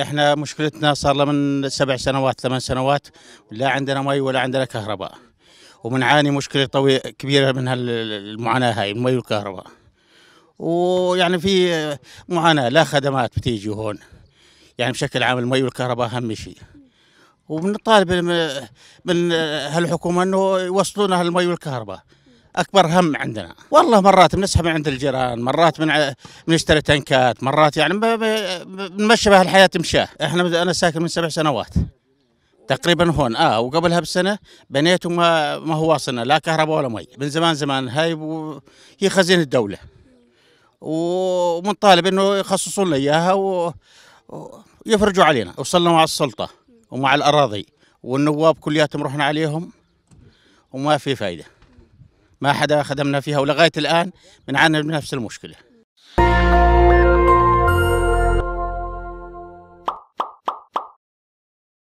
احنا مشكلتنا صار لنا من سبع سنوات ثمان سنوات لا عندنا مي ولا عندنا كهرباء وبنعاني مشكله طوي كبيره من هالمعاناه هاي المي والكهرباء ويعني في معاناه لا خدمات بتيجي هون يعني بشكل عام المي والكهرباء اهم شيء وبنطالب من هالحكومه انه يوصلونا هالمي والكهرباء اكبر هم عندنا والله مرات بنسحب من عند الجيران مرات من بنشتري تنكات مرات يعني بنمشي بها الحياه مشاه احنا انا ساكن من سبع سنوات تقريبا هون اه وقبلها بسنه بنيت وما ما هو واصلنا لا كهرباء ولا مي من زمان زمان هاي و... هي خزينه الدوله ومنطالب انه يخصصون لنا اياها و... ويفرجوا علينا وصلنا مع السلطه ومع الاراضي والنواب كلياتهم رحنا عليهم وما في فايده ما حدا خدمنا فيها ولغاية الآن بنعاني من نفس المشكلة